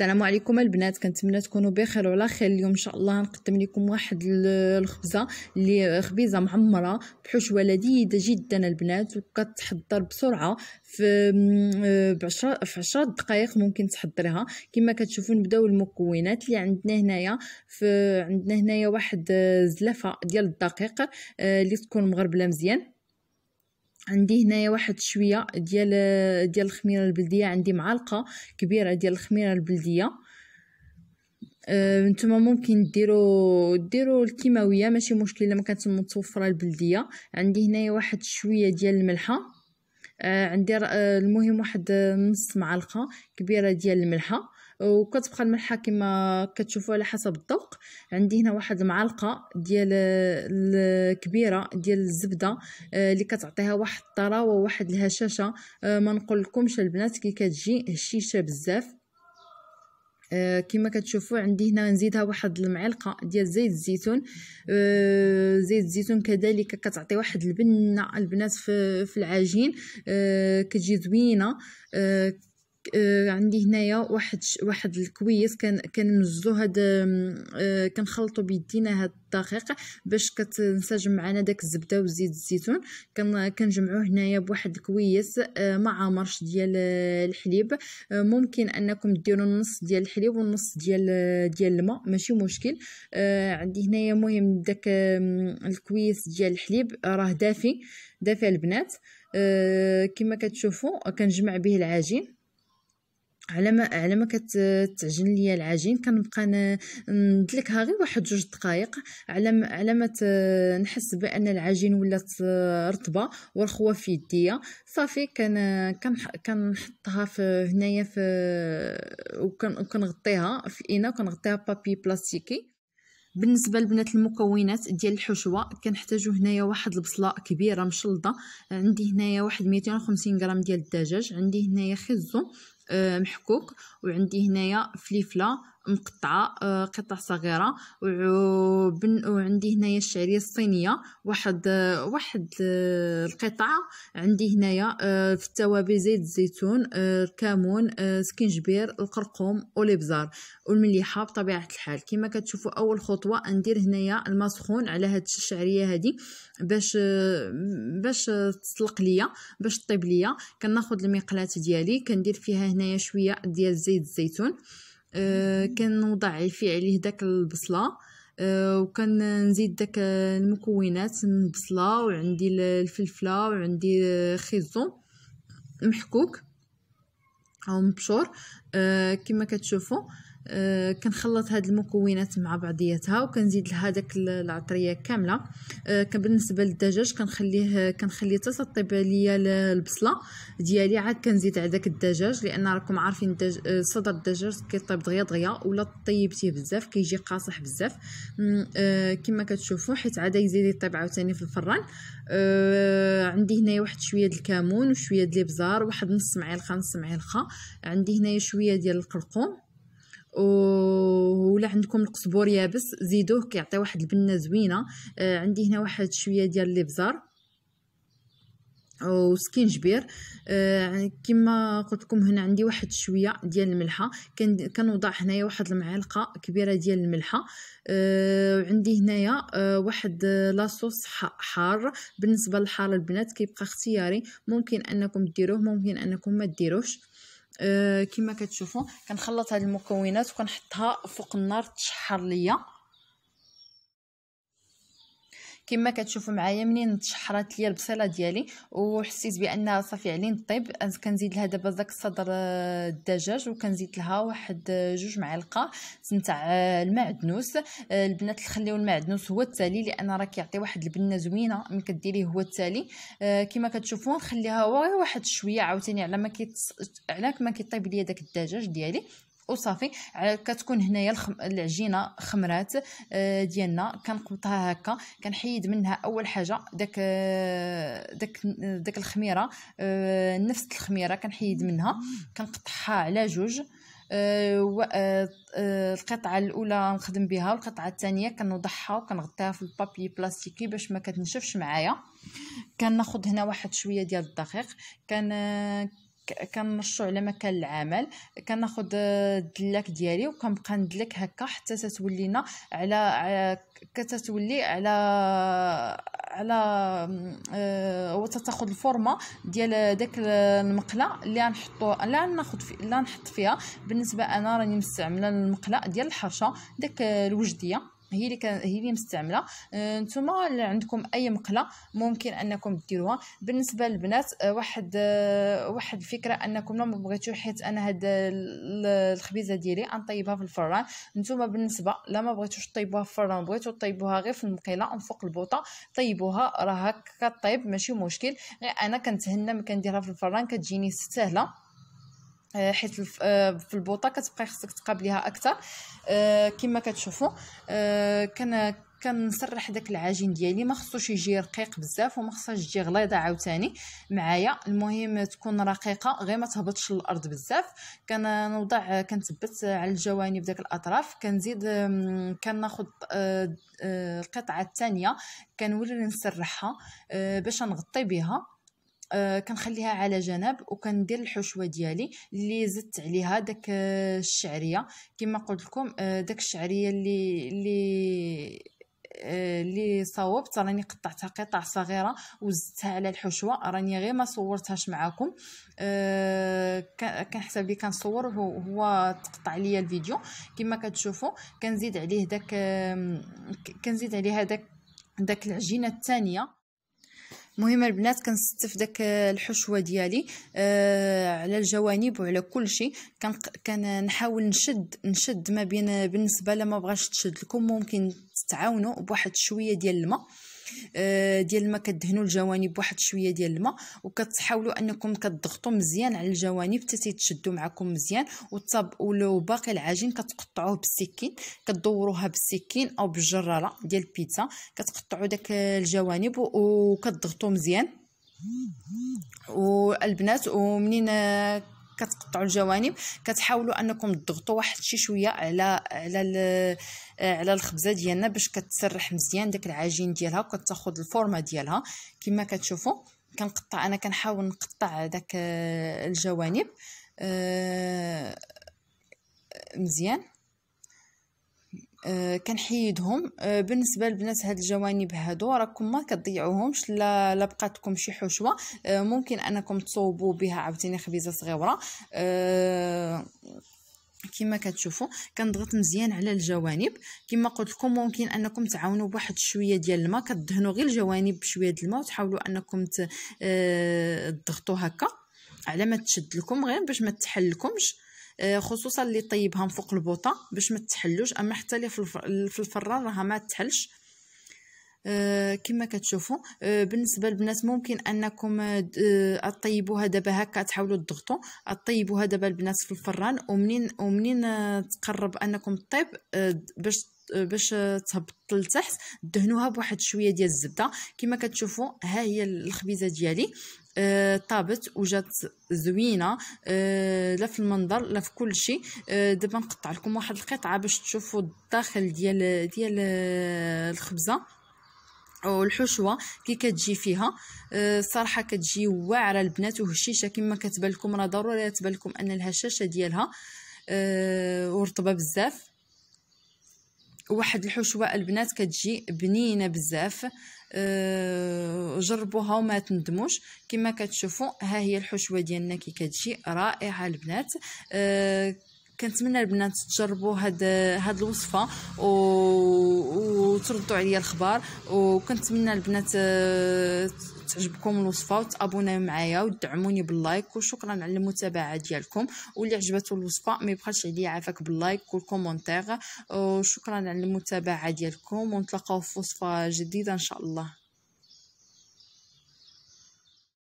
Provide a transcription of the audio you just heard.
السلام عليكم البنات كنتمنى تكونوا بخير وعلى خير اليوم ان شاء الله نقدم لكم واحد الخبزه اللي خبيزه معمره بحشوه لذيذه جدا البنات وكتحضر بسرعه في بعشرة في 10 دقائق ممكن تحضريها كما كتشوفوا نبداو المكونات اللي عندنا هنايا في عندنا هنايا واحد آه، زلافه ديال الدقيق آه، اللي تكون مغربله مزيان عندي هنايا واحد شويه ديال ديال الخميره البلديه عندي معلقه كبيره ديال الخميره البلديه أه، نتوما ممكن ديروا ديروا الكيماويه ماشي مشكل الا ما كانت متوفره البلديه عندي هنايا واحد شويه ديال الملحه أه، عندي أه، المهم واحد نص معلقه كبيره ديال الملحه وكتبقى الملحه كما كتشوفوا على حسب الذوق عندي هنا واحد المعلقه ديال الكبيره ديال الزبده آه، اللي كتعطيها واحد الطراوه وواحد الهشاشه آه، ما نقولكمش البنات كي كتجي هشيشه بزاف أه كما كتشوفوا عندي هنا نزيدها واحد المعلقه ديال زيت الزيتون أه زيت الزيتون كذلك كتعطي واحد البنه البنات في, في العجين أه كتجي زوينه آه، آه، عندي هنايا واحد واحد الكويس كان كنمزو هاد آه، كنخلطو بيدينا هاد الدقيق باش كتنسجم معنا داك الزبده وزيت الزيتون كنجمعوه هنايا بواحد الكويس آه، مع مرش ديال الحليب ممكن انكم ديروا النص ديال الحليب والنص ديال ديال الماء ماشي مشكل عندي هنايا مهم داك الكويس ديال الحليب راه دافي دافي البنات كما كتشوفوا كنجمع به العجين على ما على ما كتعجن ليا العجين كنبقى ندلكها غير واحد جوج دقائق على ما على ما نحس بان العجين ولات رطبه ورخوه في يديا صافي كان كنحطها في هنايا في وكنغطيها في اناء وكنغطيها بابي بلاستيكي بالنسبه لبنات المكونات ديال الحشوه كنحتاجو هنايا واحد البصله كبيره مشلضه عندي هنايا واحد 250 غرام ديال الدجاج عندي هنايا خزو آه، محكوك وعندي هنايا فليفله مقطعه آه، قطع صغيره وعندي هنايا الشعريه الصينيه واحد آه، واحد آه، القطعه عندي هنايا في التوابل زيت الزيتون الكمون سكنجبير القرقوم والابزار والمليحه بطبيعه الحال كما كتشوفوا اول خطوه ندير هنايا سخون على هاد الشعريه هادي باش باش تسلق ليا باش طيب ليا كناخذ المقلاه ديالي كندير فيها هنايا شويه ديال زيت الزيتون آه، كان كنوضع الفي عليه داك البصله آه، وكان نزيد داك المكونات من البصله وعندي الفلفله وعندي آه، خيزو محكوك او مبشور كما كتشوفوا أه، كنخلط هاد المكونات مع بعضياتها وكنزيد لها داك العطريه كامله أه، بالنسبه للدجاج كنخليه كنخليه حتى تطيب ليا البصله ديالي عاد كنزيد على داك الدجاج لان راكم عارفين أه، صدر الدجاج كيطيب دغيا دغيا ولا طيبتيه بزاف كيجي قاصح بزاف كما كتشوفوا حيت عاد يزيد يطيب عاوتاني في الفران عندي هنايا واحد شويه د الكمون وشويه د الابزار واحد نص معلقه نص معلقه عندي هنايا شويه ديال القرقوم ولا عندكم القزبور يابس زيدوه كيعطي واحد البنه زوينه آه عندي هنا واحد شويه ديال الابزار وسكينجبير آه كما قلت لكم هنا عندي واحد شويه ديال الملحه كنوضع هنايا واحد المعلقه كبيره ديال الملحه آه وعندي هنايا آه واحد آه، لاصوص حار بالنسبه للحار البنات كيبقى اختياري ممكن انكم ديروه ممكن انكم ما ديروهش كما كتشوفوا كنخلط هاد المكونات وكنحطها فوق النار تشحر ليا كما كتشوفوا معايا منين تشحرات ليا البصيله ديالي وحسيت بان صافي علين طيب كنزيد لها دابا داك الصدر آه، الدجاج وكنزيد لها واحد آه، جوج معالق نتاع آه، المعدنوس البنات خليو المعدنوس هو التالي لان راه كيعطي واحد البنه زوينه ملي كديريه هو التالي كما كتشوفوا نخليها واحد شويه عاوتاني على ما كيت على ما كيطيب ليا داك الدجاج ديالي وصافي كتكون هنايا الخم... العجينه خمرات آه، ديالنا كنقبطها هكا كنحيد منها اول حاجه داك آه، داك داك الخميره آه، نفس الخميره كنحيد منها كنقطعها على جوج القطعه الاولى نخدم بها والقطعه الثانيه كنوضعها وكنغطيها في البابي بلاستيكي باش ما كتنشفش معايا كناخذ هنا واحد شويه ديال الدقيق كان كنرشو على مكان العمل كناخد آه، الدلاك ديالي وكنبقى ندلك هكا حتى تتولينا على كتتولي على على أه وتتاخذ الفورمه ديال آه، داك المقله اللي غنحطو لا ناخذ في... لا نحط فيها بالنسبه انا راني مستعمله المقله ديال الحرشه داك آه، الوجديه هي اللي كان هي اللي مستعمله آه، نتوما اللي عندكم اي مقله ممكن انكم ديروها بالنسبه للبنات آه، واحد آه، واحد الفكره انكم لو ما بغيتو حيت انا هاد الخبيزه ديالي نطيبها في الفران نتوما بالنسبه لا ما بغيتوش طيبوها في الفران بغيتو طيبوها غير في المقيله من فوق البوطه طيبوها راه هكا كطيب ماشي مشكل غير انا كنتهنى ما كنديرها في الفران كتجيني سهله آه، حيت آه، في البوطه كتبقى خصك تقابليها اكثر آه، كما كتشوفوا كان كنسرح داك العجين ديالي ما خصوش يجي رقيق بزاف وما خصهاش تجي غليظه عاوتاني معايا المهم تكون رقيقه غير ما تهبطش للارض بزاف كنوضع كنثبت على الجوانب داك الاطراف كنزيد كناخذ القطعه الثانيه كنولي نسرحها باش نغطي بها آه، كنخليها على جنب وكندير الحشوه ديالي اللي زدت عليها داك آه، الشعريه كما قلت لكم آه، داك الشعريه اللي اللي اللي صوبت راني قطعتها قطع صغيره وزدتها على الحشوه راني غير ما صورتهاش معاكم أه كنحسب لي كنصور هو تقطع ليا الفيديو كما كتشوفوا كنزيد عليه داك كنزيد عليها داك داك العجينه الثانيه مهم البنات كنستف داك الحشوه ديالي آه على الجوانب وعلى كل شيء كنحاول نشد نشد ما بين بالنسبه لما بغاش تشد لكم ممكن تعاونوا بواحد شويه ديال الماء آه، ديال الماء كدهنوا الجوانب بواحد شويه ديال الماء وكتحاولوا انكم كتضغطوا مزيان على الجوانب حتى تيتشدوا معكم مزيان وتصاب ولو باقي العجين كتقطعوه بالسكين كدوروها بالسكين او بالجراره ديال البيتزا كتقطعوا داك الجوانب وكتضغطوا مزيان والبنات ومنين كتقطعوا الجوانب كتحاولوا انكم تضغطوا واحد شي شويه على على على الخبزه ديالنا باش كتسرح مزيان داك العجين ديالها وكتاخذ الفورمه ديالها كما كتشوفوا كنقطع انا كنحاول نقطع داك الجوانب آه، مزيان آه، كنحيدهم آه، بالنسبه للبنات هاد الجوانب هادو راكم ما كتضيعوهمش لا لا بقاتكم شي حشوه آه، ممكن انكم تصوبوا بها عاوتاني خبيزه صغيره كما كتشوفوا كنضغط مزيان على الجوانب كما قلت لكم ممكن انكم تعاونوا بواحد شويه ديال الماء كدهنوا غير الجوانب بشويه الماء وتحاولوا انكم تضغطوا هكا على ما تشد لكم غير باش ما تحلكمش آه، خصوصا اللي طيبها من فوق البوطه باش ما تحلوش اما حتى اللي في الفران راها ما تحلش آه، كما كتشوفوا آه، بالنسبه للبنات ممكن انكم تطيبوها دابا هكا تحاولوا تضغطوا طيبوها دابا البنات في الفران ومنين ومنين تقرب انكم طيب باش باش تهبط لتحت دهنوها بواحد شويه ديال الزبده كما كتشوفوا ها هي الخبيزه ديالي آه، طابت وجات زوينه آه، لا في المنظر لا في كل شيء آه، دابا نقطع لكم واحد القطعه باش تشوفوا الداخل ديال ديال الخبزه والحشوه كي كتجي فيها الصراحه كتجي واعره البنات وهشيشه كما كتبان لكم راه ضروري تبان لكم ان الهشاشه ديالها ورطبه بزاف واحد الحشوه البنات كتجي بنينه بزاف آه، جربوها وما تندموش كما كتشوفوا ها هي الحشوه ديالنا كي كتجي رائعه البنات آه، كنتمنى البنات تجربوا هاد هاد الوصفه و... وتردوا عليا الخبر وكنتمنى البنات آه، تعجبكم الوصفه وتابوناو معايا ودعموني باللايك وشكرا على المتابعه ديالكم واللي عجبته الوصفه ما يبخلش عليا عافاك باللايك والكومونتير وشكرا على المتابعه ديالكم ونتلاقاو في وصفه جديده ان شاء الله